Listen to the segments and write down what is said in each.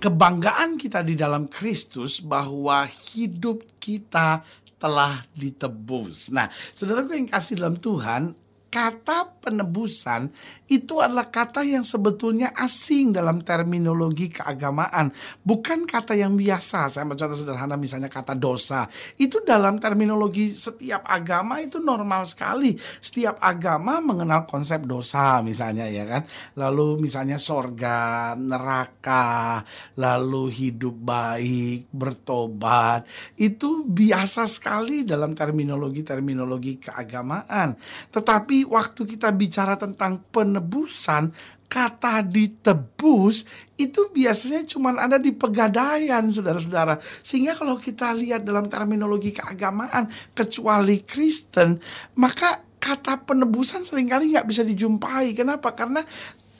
kebanggaan kita di dalam Kristus bahwa hidup kita telah ditebus. Nah, saudaraku yang kasih dalam Tuhan, kata penebusan itu adalah kata yang sebetulnya asing dalam terminologi keagamaan. Bukan kata yang biasa. Saya contoh sederhana misalnya kata dosa. Itu dalam terminologi setiap agama itu normal sekali. Setiap agama mengenal konsep dosa misalnya ya kan. Lalu misalnya sorga, neraka, lalu hidup baik, bertobat. Itu biasa sekali dalam terminologi-terminologi keagamaan. Tetapi waktu kita bicara tentang penebusan, kata ditebus itu biasanya cuma ada di pegadaian saudara-saudara. Sehingga kalau kita lihat dalam terminologi keagamaan kecuali Kristen, maka kata penebusan seringkali nggak bisa dijumpai. Kenapa? Karena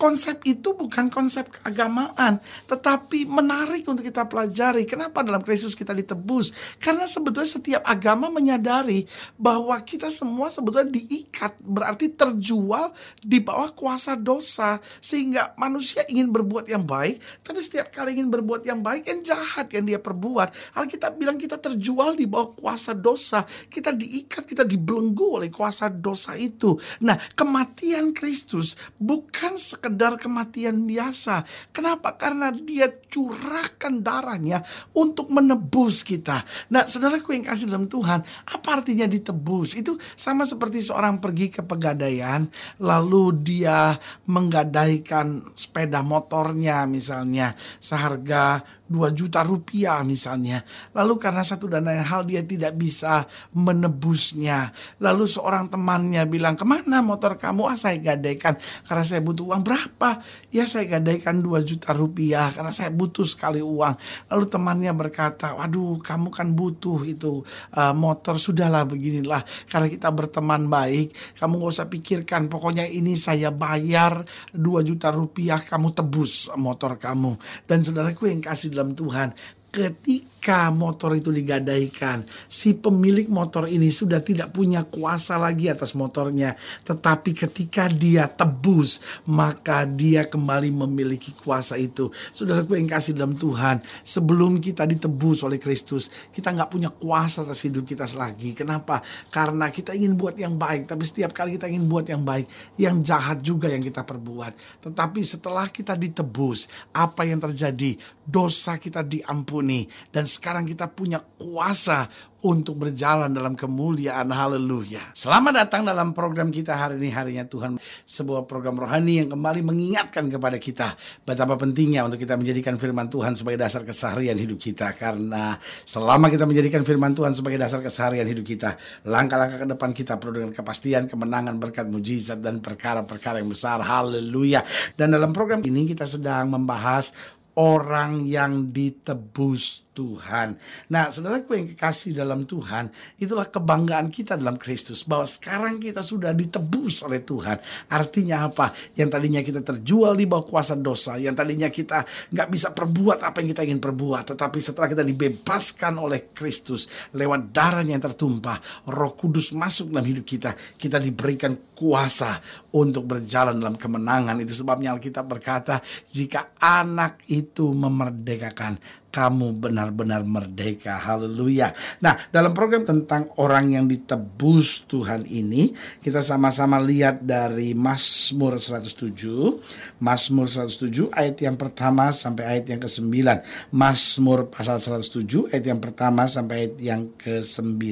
konsep itu bukan konsep keagamaan, tetapi menarik untuk kita pelajari. Kenapa dalam Kristus kita ditebus? Karena sebetulnya setiap agama menyadari bahwa kita semua sebetulnya diikat, berarti terjual di bawah kuasa dosa, sehingga manusia ingin berbuat yang baik, tapi setiap kali ingin berbuat yang baik, yang jahat yang dia perbuat. Alkitab bilang kita terjual di bawah kuasa dosa, kita diikat, kita dibelenggu oleh kuasa dosa itu. Nah, kematian Kristus bukan sekedar sekedar kematian biasa. Kenapa? Karena dia curahkan darahnya untuk menebus kita. Nah, saudara, saudaraku yang kasih dalam Tuhan, apa artinya ditebus? Itu sama seperti seorang pergi ke pegadaian, lalu dia menggadaikan sepeda motornya misalnya seharga 2 juta rupiah misalnya. Lalu karena satu dan lain hal dia tidak bisa menebusnya. Lalu seorang temannya bilang, kemana motor kamu? Ah saya gadaikan karena saya butuh uang berapa? Ya saya gadaikan 2 juta rupiah karena saya butuh sekali uang. Lalu temannya berkata, waduh kamu kan butuh itu uh, motor sudahlah beginilah karena kita berteman baik. Kamu gak usah pikirkan pokoknya ini saya bayar 2 juta rupiah kamu tebus motor kamu. Dan saudaraku yang kasih dalam Tuhan ketika motor itu digadaikan, si pemilik motor ini sudah tidak punya kuasa lagi atas motornya, tetapi ketika dia tebus, maka dia kembali memiliki kuasa itu. aku yang kasih dalam Tuhan, sebelum kita ditebus oleh Kristus, kita nggak punya kuasa atas hidup kita lagi. Kenapa? Karena kita ingin buat yang baik, tapi setiap kali kita ingin buat yang baik, yang jahat juga yang kita perbuat. Tetapi setelah kita ditebus, apa yang terjadi? Dosa kita diampuni diampuni dan sekarang kita punya kuasa untuk berjalan dalam kemuliaan haleluya. Selamat datang dalam program kita hari ini harinya Tuhan. Sebuah program rohani yang kembali mengingatkan kepada kita betapa pentingnya untuk kita menjadikan firman Tuhan sebagai dasar keseharian hidup kita karena selama kita menjadikan firman Tuhan sebagai dasar keseharian hidup kita, langkah-langkah ke depan kita perlu dengan kepastian, kemenangan, berkat mujizat dan perkara-perkara yang besar. Haleluya. Dan dalam program ini kita sedang membahas orang yang ditebus Tuhan. Nah, saudaraku yang kekasih dalam Tuhan, itulah kebanggaan kita dalam Kristus bahwa sekarang kita sudah ditebus oleh Tuhan. Artinya apa? Yang tadinya kita terjual di bawah kuasa dosa, yang tadinya kita nggak bisa perbuat apa yang kita ingin perbuat, tetapi setelah kita dibebaskan oleh Kristus lewat darahnya yang tertumpah, Roh Kudus masuk dalam hidup kita, kita diberikan kuasa untuk berjalan dalam kemenangan. Itu sebabnya Alkitab berkata, jika anak itu memerdekakan, kamu benar-benar merdeka. Haleluya. Nah, dalam program tentang orang yang ditebus Tuhan ini, kita sama-sama lihat dari Mazmur 107, Mazmur 107 ayat yang pertama sampai ayat yang ke-9. Mazmur pasal 107 ayat yang pertama sampai ayat yang ke-9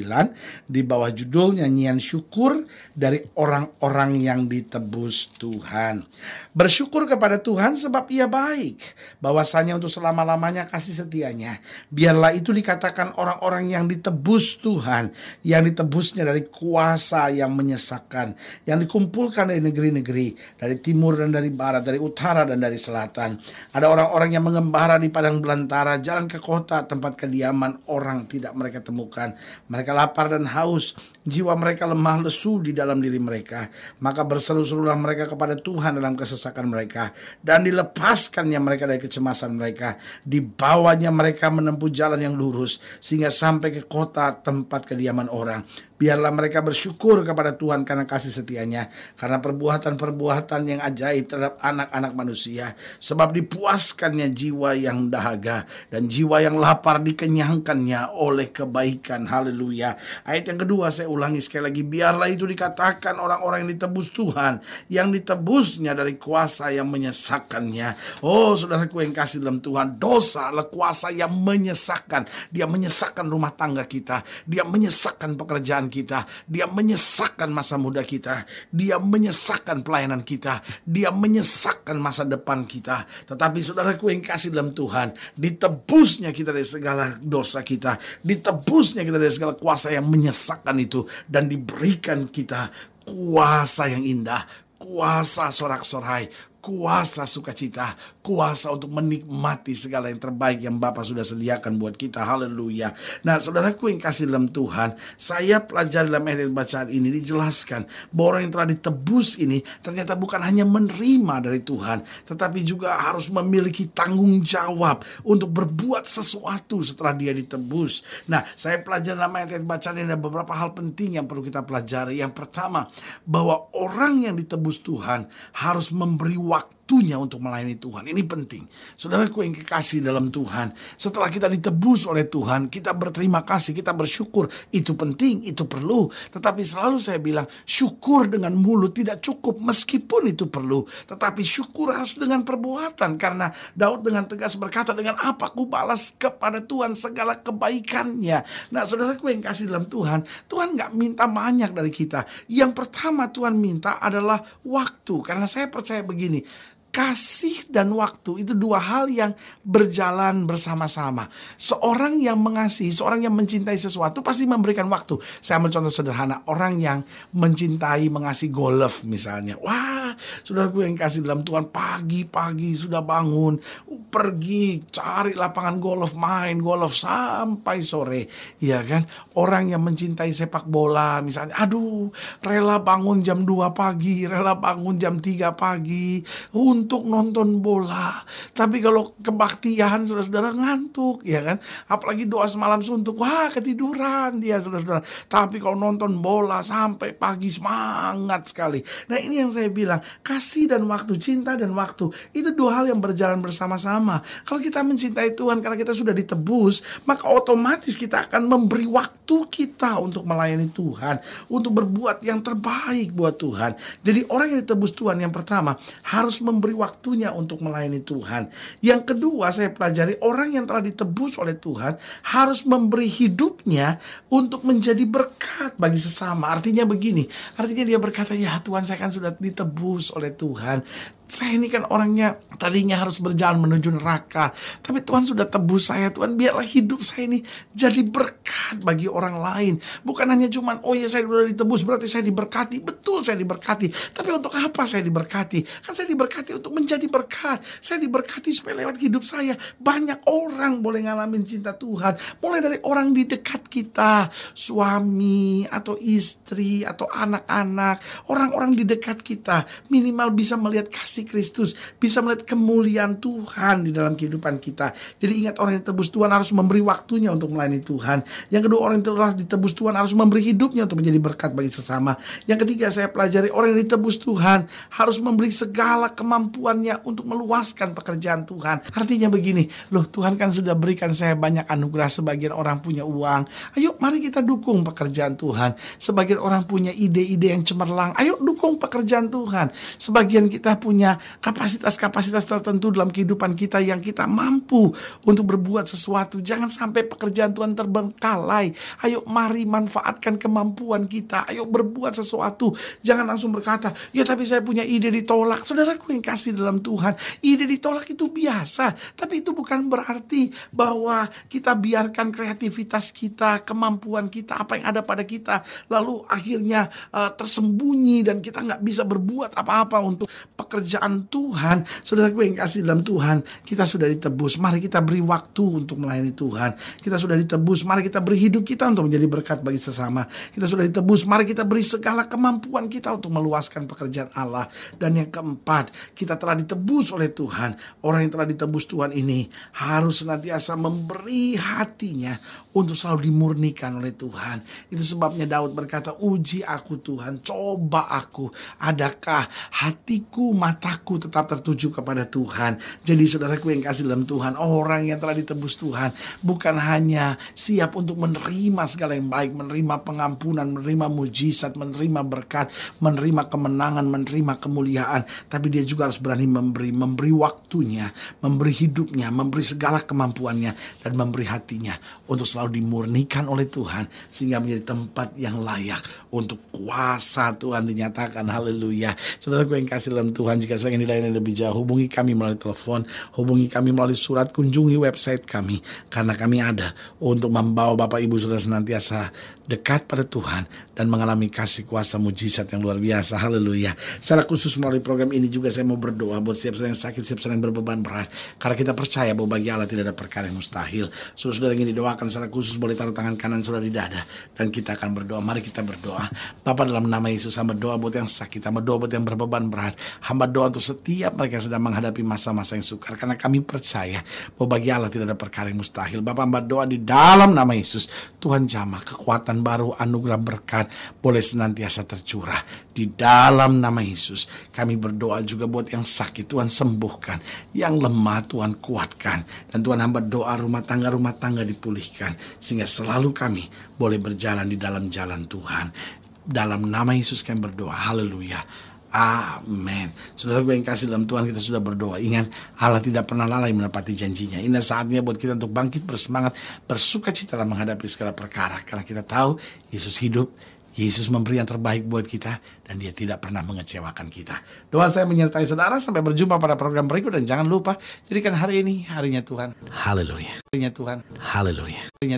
di bawah judul nyanyian syukur dari orang-orang yang ditebus Tuhan. Bersyukur kepada Tuhan sebab ia baik, bahwasanya untuk selama-lamanya kasih kesetiaannya. Biarlah itu dikatakan orang-orang yang ditebus Tuhan, yang ditebusnya dari kuasa yang menyesakkan, yang dikumpulkan dari negeri-negeri, dari timur dan dari barat, dari utara dan dari selatan. Ada orang-orang yang mengembara di padang belantara, jalan ke kota, tempat kediaman orang tidak mereka temukan. Mereka lapar dan haus, jiwa mereka lemah lesu di dalam diri mereka, maka berseru-serulah mereka kepada Tuhan dalam kesesakan mereka, dan dilepaskannya mereka dari kecemasan mereka, dibawanya mereka menempuh jalan yang lurus, sehingga sampai ke kota tempat kediaman orang. Biarlah mereka bersyukur kepada Tuhan karena kasih setianya, karena perbuatan-perbuatan yang ajaib terhadap anak-anak manusia, sebab dipuaskannya jiwa yang dahaga, dan jiwa yang lapar dikenyangkannya oleh kebaikan. Haleluya. Ayat yang kedua saya ulang ulangi sekali lagi, biarlah itu dikatakan orang-orang yang ditebus Tuhan, yang ditebusnya dari kuasa yang menyesakannya. Oh, saudaraku yang kasih dalam Tuhan, dosa adalah kuasa yang menyesakkan. Dia menyesakkan rumah tangga kita, dia menyesakkan pekerjaan kita, dia menyesakkan masa muda kita, dia menyesakkan pelayanan kita, dia menyesakkan masa depan kita. Tetapi saudaraku yang kasih dalam Tuhan, ditebusnya kita dari segala dosa kita, ditebusnya kita dari segala kuasa yang menyesakkan itu dan diberikan kita kuasa yang indah, kuasa sorak-sorai kuasa sukacita, kuasa untuk menikmati segala yang terbaik yang Bapak sudah sediakan buat kita. Haleluya. Nah, saudaraku yang kasih dalam Tuhan, saya pelajari dalam ayat bacaan ini dijelaskan bahwa orang yang telah ditebus ini ternyata bukan hanya menerima dari Tuhan, tetapi juga harus memiliki tanggung jawab untuk berbuat sesuatu setelah dia ditebus. Nah, saya pelajari dalam ayat bacaan ini ada beberapa hal penting yang perlu kita pelajari. Yang pertama, bahwa orang yang ditebus Tuhan harus memberi work waktunya untuk melayani Tuhan. Ini penting. saudara Saudaraku yang kekasih dalam Tuhan, setelah kita ditebus oleh Tuhan, kita berterima kasih, kita bersyukur. Itu penting, itu perlu. Tetapi selalu saya bilang, syukur dengan mulut tidak cukup meskipun itu perlu. Tetapi syukur harus dengan perbuatan karena Daud dengan tegas berkata dengan apa ku balas kepada Tuhan segala kebaikannya. Nah, saudara saudaraku yang kasih dalam Tuhan, Tuhan gak minta banyak dari kita. Yang pertama Tuhan minta adalah waktu. Karena saya percaya begini, kasih dan waktu itu dua hal yang berjalan bersama-sama. Seorang yang mengasihi, seorang yang mencintai sesuatu pasti memberikan waktu. Saya ambil contoh sederhana, orang yang mencintai mengasihi golf misalnya. Wah, saudaraku yang kasih dalam Tuhan pagi-pagi sudah bangun, pergi cari lapangan golf, main golf sampai sore, ya kan? Orang yang mencintai sepak bola misalnya, aduh, rela bangun jam 2 pagi, rela bangun jam 3 pagi, un untuk nonton bola. Tapi kalau kebaktian saudara-saudara ngantuk ya kan. Apalagi doa semalam suntuk, wah ketiduran dia saudara-saudara. Tapi kalau nonton bola sampai pagi semangat sekali. Nah ini yang saya bilang, kasih dan waktu, cinta dan waktu. Itu dua hal yang berjalan bersama-sama. Kalau kita mencintai Tuhan karena kita sudah ditebus, maka otomatis kita akan memberi waktu kita untuk melayani Tuhan, untuk berbuat yang terbaik buat Tuhan. Jadi orang yang ditebus Tuhan yang pertama harus memberi memberi waktunya untuk melayani Tuhan. Yang kedua, saya pelajari orang yang telah ditebus oleh Tuhan harus memberi hidupnya untuk menjadi berkat bagi sesama. Artinya begini, artinya dia berkata, "Ya Tuhan, saya kan sudah ditebus oleh Tuhan saya ini kan orangnya tadinya harus berjalan menuju neraka. Tapi Tuhan sudah tebus saya. Tuhan biarlah hidup saya ini jadi berkat bagi orang lain. Bukan hanya cuman, oh ya saya sudah ditebus berarti saya diberkati. Betul saya diberkati. Tapi untuk apa saya diberkati? Kan saya diberkati untuk menjadi berkat. Saya diberkati supaya lewat hidup saya. Banyak orang boleh ngalamin cinta Tuhan. Mulai dari orang di dekat kita. Suami atau istri atau anak-anak. Orang-orang di dekat kita. Minimal bisa melihat kasih kasih Kristus, bisa melihat kemuliaan Tuhan di dalam kehidupan kita. Jadi ingat orang yang ditebus Tuhan harus memberi waktunya untuk melayani Tuhan. Yang kedua orang yang telah ditebus Tuhan harus memberi hidupnya untuk menjadi berkat bagi sesama. Yang ketiga saya pelajari orang yang ditebus Tuhan harus memberi segala kemampuannya untuk meluaskan pekerjaan Tuhan. Artinya begini, loh Tuhan kan sudah berikan saya banyak anugerah sebagian orang punya uang. Ayo mari kita dukung pekerjaan Tuhan. Sebagian orang punya ide-ide yang cemerlang. Ayo dukung pekerjaan Tuhan. Sebagian kita punya punya kapasitas-kapasitas tertentu dalam kehidupan kita yang kita mampu untuk berbuat sesuatu. Jangan sampai pekerjaan Tuhan terbengkalai. Ayo mari manfaatkan kemampuan kita. Ayo berbuat sesuatu. Jangan langsung berkata, ya tapi saya punya ide ditolak. Saudaraku yang kasih dalam Tuhan, ide ditolak itu biasa. Tapi itu bukan berarti bahwa kita biarkan kreativitas kita, kemampuan kita, apa yang ada pada kita. Lalu akhirnya uh, tersembunyi dan kita nggak bisa berbuat apa-apa untuk pekerjaan pekerjaan Tuhan. Saudara gue yang kasih dalam Tuhan, kita sudah ditebus. Mari kita beri waktu untuk melayani Tuhan. Kita sudah ditebus. Mari kita beri hidup kita untuk menjadi berkat bagi sesama. Kita sudah ditebus. Mari kita beri segala kemampuan kita untuk meluaskan pekerjaan Allah. Dan yang keempat, kita telah ditebus oleh Tuhan. Orang yang telah ditebus Tuhan ini harus senantiasa memberi hatinya untuk selalu dimurnikan oleh Tuhan. Itu sebabnya Daud berkata, "Uji aku Tuhan, coba aku, adakah hatiku, mataku tetap tertuju kepada Tuhan?" Jadi saudaraku yang kasih dalam Tuhan, orang yang telah ditebus Tuhan bukan hanya siap untuk menerima segala yang baik, menerima pengampunan, menerima mujizat, menerima berkat, menerima kemenangan, menerima kemuliaan, tapi dia juga harus berani memberi, memberi waktunya, memberi hidupnya, memberi segala kemampuannya dan memberi hatinya untuk selalu dimurnikan oleh Tuhan sehingga menjadi tempat yang layak untuk kuasa Tuhan dinyatakan haleluya saudara gue yang kasih dalam Tuhan jika saya ingin dilayani lebih jauh hubungi kami melalui telepon hubungi kami melalui surat kunjungi website kami karena kami ada untuk membawa Bapak Ibu saudara senantiasa dekat pada Tuhan dan mengalami kasih kuasa mujizat yang luar biasa. Haleluya. Secara khusus melalui program ini juga saya mau berdoa buat siap saudara yang sakit, siap saudara yang berbeban berat. Karena kita percaya bahwa bagi Allah tidak ada perkara yang mustahil. Saudara-saudara ingin didoakan secara khusus boleh taruh tangan kanan saudara di dada dan kita akan berdoa. Mari kita berdoa. Bapak dalam nama Yesus hamba doa buat yang sakit, hamba doa buat yang berbeban berat. Hamba doa untuk setiap mereka yang sedang menghadapi masa-masa yang sukar karena kami percaya bahwa bagi Allah tidak ada perkara yang mustahil. Bapak hamba doa di dalam nama Yesus. Tuhan jamah kekuatan baru, anugerah berkat boleh senantiasa tercurah di dalam nama Yesus. Kami berdoa juga buat yang sakit Tuhan sembuhkan, yang lemah Tuhan kuatkan dan Tuhan hamba doa rumah tangga rumah tangga dipulihkan sehingga selalu kami boleh berjalan di dalam jalan Tuhan. Dalam nama Yesus kami berdoa. Haleluya. Amin. Saudara gue yang kasih dalam Tuhan kita sudah berdoa. Ingat Allah tidak pernah lalai menepati janjinya. Ini saatnya buat kita untuk bangkit bersemangat, bersuka cita dalam menghadapi segala perkara. Karena kita tahu Yesus hidup, Yesus memberi yang terbaik buat kita dan dia tidak pernah mengecewakan kita. Doa saya menyertai saudara sampai berjumpa pada program berikut dan jangan lupa jadikan hari ini harinya Tuhan. Haleluya. Harinya Tuhan. Haleluya. Harinya Tuhan.